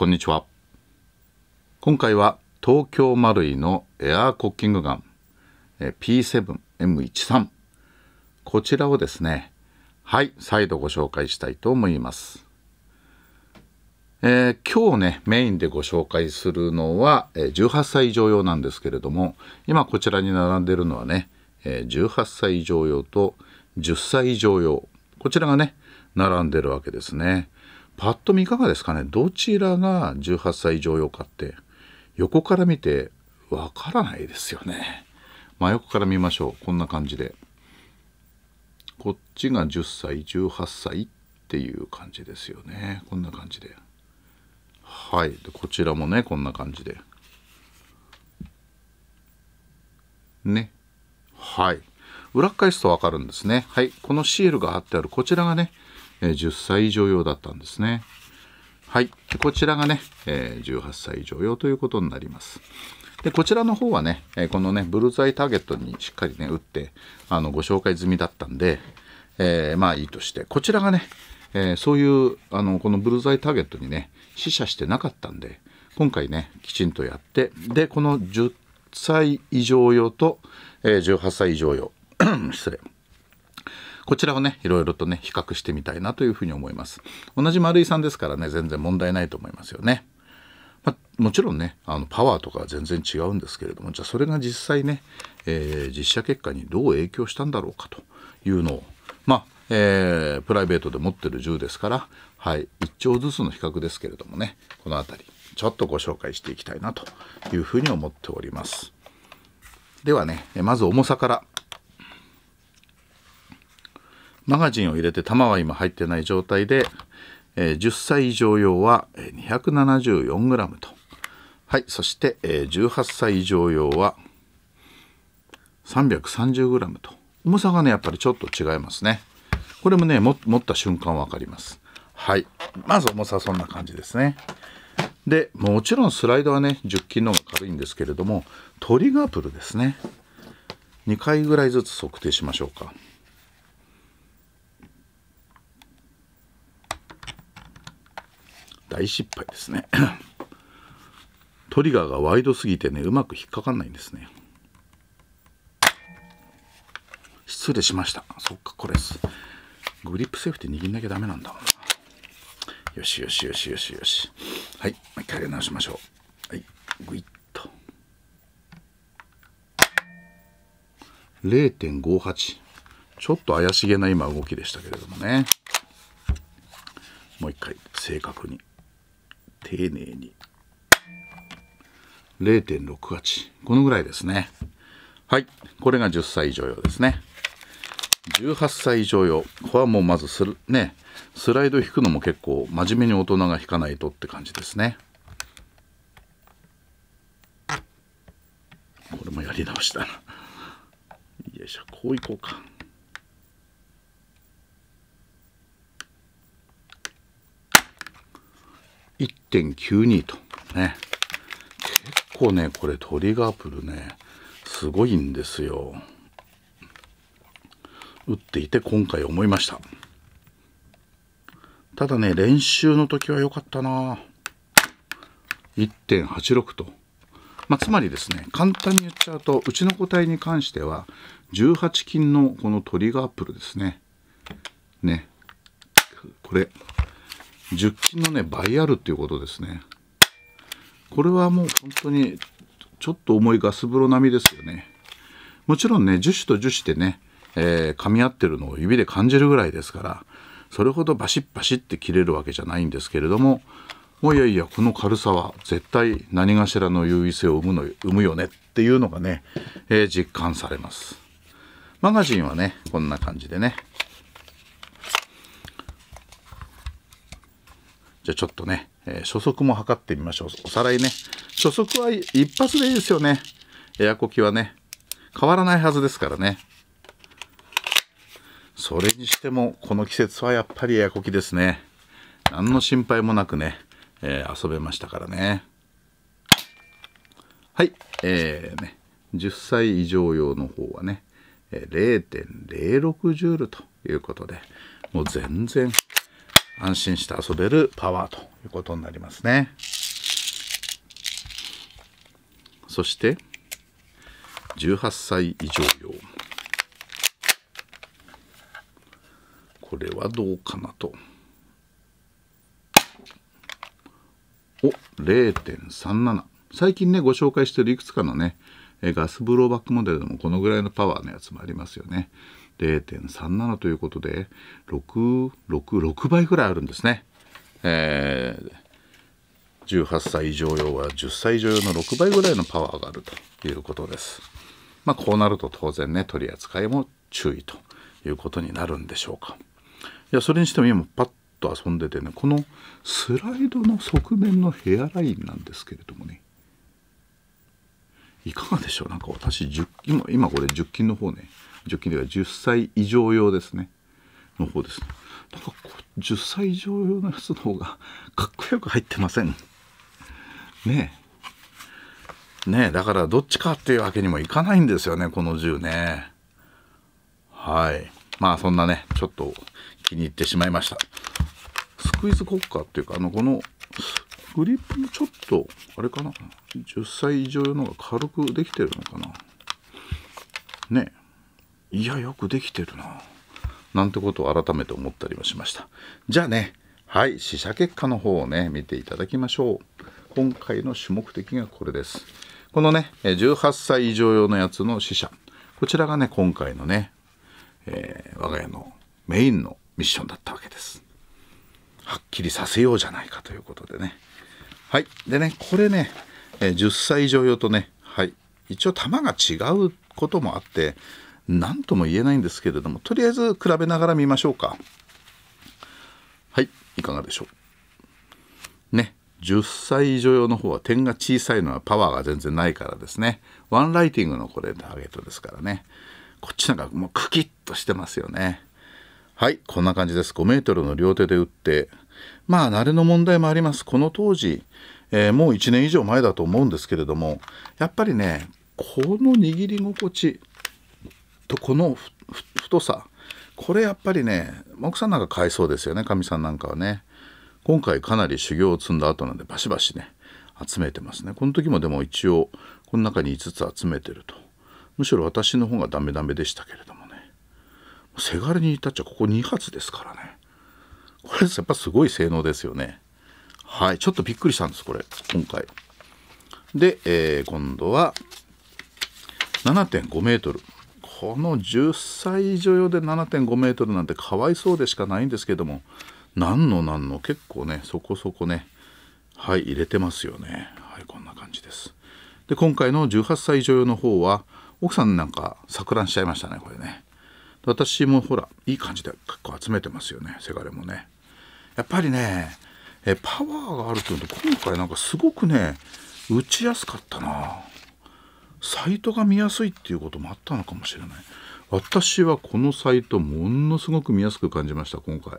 こんにちは今回は東京マルイのエアーコッキングガン P7M13 こちらをですねはい再度ご紹介したいと思います、えー、今日ねメインでご紹介するのは18歳以上用なんですけれども今こちらに並んでるのはね18歳以上用と10歳以上用こちらがね並んでるわけですね。パッと見いかがですかねどちらが18歳以上用かって横から見てわからないですよね真横から見ましょうこんな感じでこっちが10歳18歳っていう感じですよねこんな感じではいこちらもねこんな感じでねはい裏返すとわかるんですねはいこのシールが貼ってあるこちらがねえー、10歳以上用だったんですね。はい、こちらがね、えー、18歳以上用ということになります。でこちらの方はね、えこのね、ブルーズアイターゲットにしっかりね、打ってあのご紹介済みだったんで、えまあいいとして、こちらがね、えそういうあのこのブルーズアイターゲットにね、死者してなかったんで、今回ね、きちんとやって、で、この10歳以上用と、え18歳以上用失礼こちらをねいろいろとね比較してみたいなというふうに思います同じ丸井さんですからね全然問題ないと思いますよね、まあ、もちろんねあのパワーとかは全然違うんですけれどもじゃあそれが実際ね、えー、実写結果にどう影響したんだろうかというのをまあえー、プライベートで持ってる銃ですから、はい、1丁ずつの比較ですけれどもねこの辺りちょっとご紹介していきたいなというふうに思っておりますではねまず重さからマガジンを入れて玉は今入ってない状態で、えー、10歳以上用は 274g と。はい、そして、えー、18歳以上用は 330g と。重さがね、やっぱりちょっと違いますね。これもね、持った瞬間分かります。はい。まず重さはそんな感じですね。で、もちろんスライドはね、10均の方が軽いんですけれども、トリガープルですね。2回ぐらいずつ測定しましょうか。大失敗ですねトリガーがワイドすぎてねうまく引っかかんないんですね失礼しましたそっかこれですグリップセーフティー握んなきゃダメなんだよしよしよしよしよしはいもう一回やり直しましょうはいグイッと0.58ちょっと怪しげな今動きでしたけれどもねもう一回正確に丁寧に0.68このぐらいですねはいこれが10歳以上用ですね18歳以上用ここはもうまずするねスライド引くのも結構真面目に大人が引かないとって感じですねこれもやり直したなよいしょこういこうか1.92とね結構ねこれトリガープルねすごいんですよ打っていて今回思いましたただね練習の時は良かったな1.86と、まあ、つまりですね簡単に言っちゃうとうちの個体に関しては18金のこのトリガープルですねねこれ10金のね、倍あるっていうことですね。これはもう本当に、ちょっと重いガス風呂並みですよね。もちろんね、樹脂と樹脂でね、えー、噛み合ってるのを指で感じるぐらいですから、それほどバシッバシッって切れるわけじゃないんですけれども、もういやいや、この軽さは絶対何かしらの優位性を生むの生むよねっていうのがね、えー、実感されます。マガジンはね、こんな感じでね、じゃあちょっとね、えー、初速も測ってみましょう。おさらいね。初速は一発でいいですよね。エアコキはね。変わらないはずですからね。それにしても、この季節はやっぱりエアコキですね。何の心配もなくね、えー、遊べましたからね。はい、えーね、10歳以上用の方はね、0.06ジュールということで、もう全然安心して遊べるパワーということになりますねそして18歳以上用これはどうかなとお0.37最近ねご紹介してるいくつかのねガスブローバックモデルでもこのぐらいのパワーのやつもありますよね0.37ということで666倍ぐらいあるんですね。えー、18歳以上用は10歳以上用の6倍ぐらいのパワーがあるということです。まあ、こうなると当然ね取り扱いも注意ということになるんでしょうか。いやそれにしても今パッと遊んでてねこのスライドの側面のヘアラインなんですけれどもねいかがでしょうなんか私10今今これ10金の方ね除菌では10歳以上用ですねの方ですねなんかこう10歳以上用のやつの方がかっこよく入ってませんねえねえだからどっちかっていうわけにもいかないんですよねこの銃ねはいまあそんなねちょっと気に入ってしまいましたスクイズ国家っていうかあのこのグリップもちょっとあれかな10歳以上用のが軽くできてるのかなねえいやよくできてるななんてことを改めて思ったりもしましたじゃあねはい試写結果の方をね見ていただきましょう今回の主目的がこれですこのね18歳以上用のやつの試写こちらがね今回のね、えー、我が家のメインのミッションだったわけですはっきりさせようじゃないかということでねはいでねこれね10歳以上用とねはい一応弾が違うこともあって何とも言えないんですけれどもとりあえず比べながら見ましょうかはいいかがでしょうね10歳以上用の方は点が小さいのはパワーが全然ないからですねワンライティングのこれターゲットですからねこっちなんかもうクキッとしてますよねはいこんな感じです5メートルの両手で打ってまあ慣れの問題もありますこの当時、えー、もう1年以上前だと思うんですけれどもやっぱりねこの握り心地とこの太さこれやっぱりね奥さんなんか買いそうですよねかみさんなんかはね今回かなり修行を積んだ後なんでバシバシね集めてますねこの時もでも一応この中に5つ集めてるとむしろ私の方がダメダメでしたけれどもねせがれに至っちゃここ2発ですからねこれやっぱすごい性能ですよねはいちょっとびっくりしたんですこれ今回で、えー、今度は7.5メートルこの10歳以上用で7.5メートルなんてかわいそうでしかないんですけども何の何の結構ねそこそこねはい入れてますよねはいこんな感じですで今回の18歳以上用の方は奥さんなんか錯乱しちゃいましたねこれね私もほらいい感じで結構集めてますよねせがれもねやっぱりねえパワーがあるっていうのと今回なんかすごくね打ちやすかったなサイトが見やすいっていうこともあったのかもしれない私はこのサイトものすごく見やすく感じました今回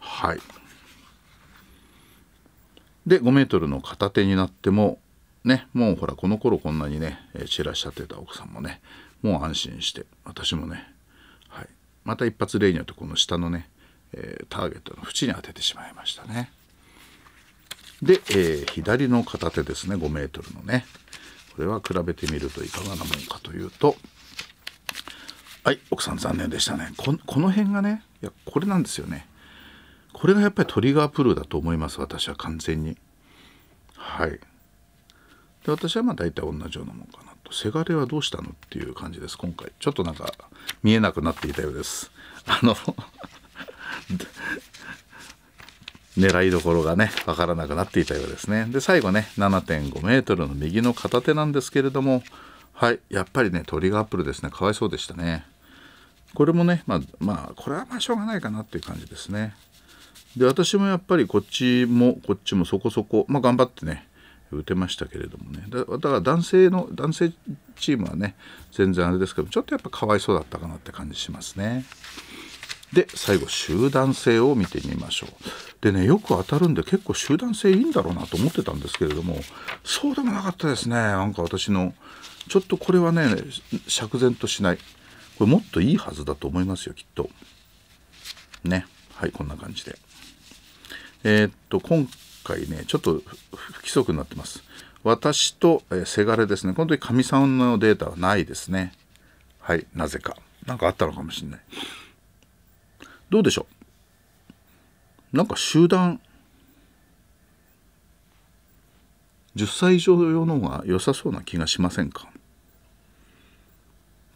はいで5メートルの片手になってもねもうほらこの頃こんなにね散らしちゃってた奥さんもねもう安心して私もね、はい、また一発例によってこの下のね、えー、ターゲットの縁に当ててしまいましたねで、えー、左の片手ですね5メートルのねこれは比べてみるといかがなもんかというとはい奥さん残念でしたねこの辺がねいやこれなんですよねこれがやっぱりトリガープルだと思います私は完全にはいで私はまあ大体同じようなもんかなとせがれはどうしたのっていう感じです今回ちょっとなんか見えなくなっていたようですあの 狙いどころがね分からなくなっていたようですねで最後ね7.5メートルの右の片手なんですけれどもはいやっぱりねトリガーアップルですねかわいそうでしたねこれもねまあまあこれはまあしょうがないかなっていう感じですねで私もやっぱりこっちもこっちもそこそこまあ頑張ってね打てましたけれどもねだから男性の男性チームはね全然あれですけどちょっとやっぱかわいそうだったかなって感じしますね。で最後集団性を見てみましょうでねよく当たるんで結構集団性いいんだろうなと思ってたんですけれどもそうでもなかったですねなんか私のちょっとこれはね釈然としないこれもっといいはずだと思いますよきっとねはいこんな感じでえー、っと今回ねちょっと不規則になってます私と、えせがれですねこの時かみさんのデータはないですねはいなぜか何かあったのかもしれないどうでしょうなんか集団10歳以上用の方が良さそうな気がしませんかっ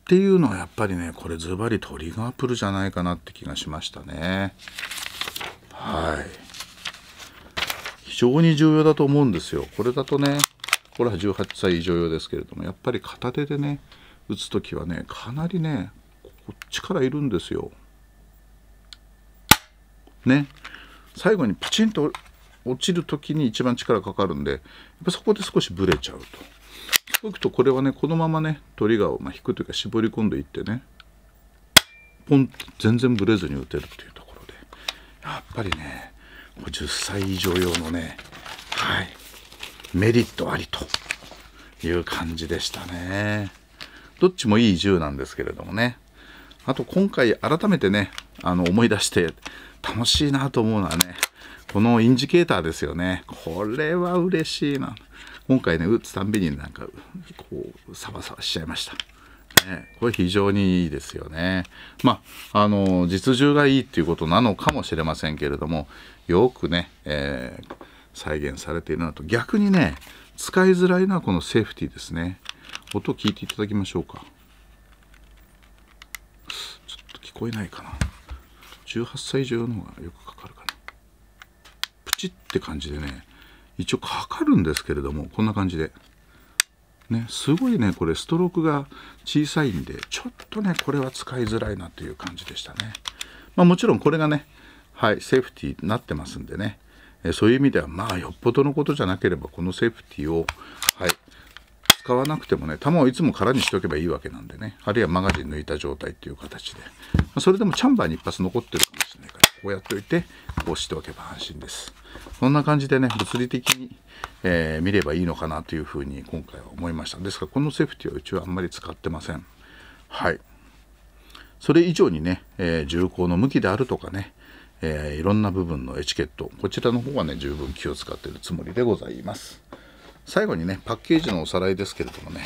ていうのはやっぱりねこれズバリトリガープルじゃないかなって気がしましたねはい非常に重要だと思うんですよこれだとねこれは18歳以上用ですけれどもやっぱり片手でね打つ時はねかなりねこ力いるんですよね最後にパチンと落ちる時に一番力かかるんでやっぱそこで少しブレちゃうと。動くとこれはねこのままねトリガーをま引くというか絞り込んでいってねポン全然ブレずに打てるっていうところでやっぱりね10歳以上用のねはいメリットありという感じでしたねどっちもいい銃なんですけれどもねあと今回改めてねあの思い出して楽しいなと思うのはね、このインジケーターですよね。これは嬉しいな。今回ね、打つたんびになんか、こう、サバサバしちゃいました。ね、これ非常にいいですよね。まあ、あの、実銃がいいっていうことなのかもしれませんけれども、よくね、えー、再現されているのと。逆にね、使いづらいのはこのセーフティーですね。音聞いていただきましょうか。ちょっと聞こえないかな。18歳以上の方がよくかかるかなプチって感じでね一応かかるんですけれどもこんな感じでねすごいねこれストロークが小さいんでちょっとねこれは使いづらいなという感じでしたねまあもちろんこれがねはいセーフティーになってますんでねそういう意味ではまあよっぽどのことじゃなければこのセーフティーをはい使わなくてもね弾をいつも空にしておけばいいわけなんでねあるいはマガジン抜いた状態っていう形でそれでもチャンバーに一発残ってるかもしれないからこうやっておいてこうしておけば安心ですこんな感じでね物理的に、えー、見ればいいのかなというふうに今回は思いましたですからこのセーフティはうちはあんまり使ってませんはいそれ以上にね、えー、銃口の向きであるとかねえー、いろんな部分のエチケットこちらの方はね十分気を使ってるつもりでございます。最後にね、パッケージのおさらいですけれどもね、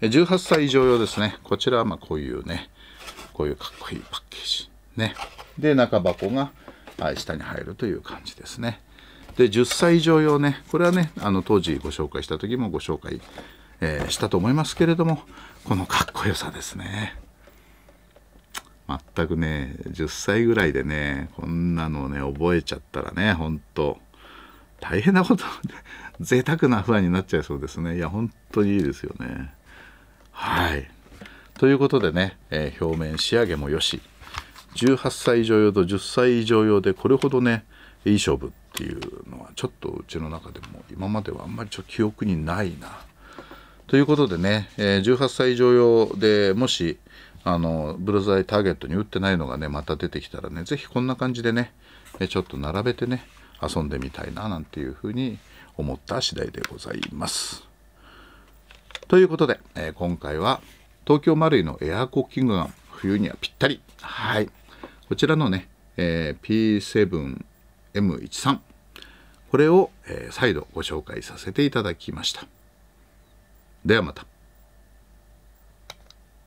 18歳以上用ですね。こちらはまこういうね、こういうかっこいいパッケージ。ね。で、中箱が下に入るという感じですね。で、10歳以上用ね、これはね、あの当時ご紹介した時もご紹介、えー、したと思いますけれども、このかっこよさですね。全くね、10歳ぐらいでね、こんなのね、覚えちゃったらね、ほんと。大変なこと 贅沢な不安になっちゃいそうですねいや本当にいいですよねはいということでね、えー、表面仕上げもよし18歳以上用と10歳以上用でこれほどねいい勝負っていうのはちょっとうちの中でも今まではあんまりちょっと記憶にないなということでね、えー、18歳以上用でもしあのブルーザイターゲットに打ってないのがねまた出てきたらね是非こんな感じでねちょっと並べてね遊んでみたいななんていうふうに思った次第でございます。ということで、えー、今回は東京マルイのエアコッキングガン冬にはぴったりはいこちらのね、えー、P7M13 これを、えー、再度ご紹介させていただきましたではまた。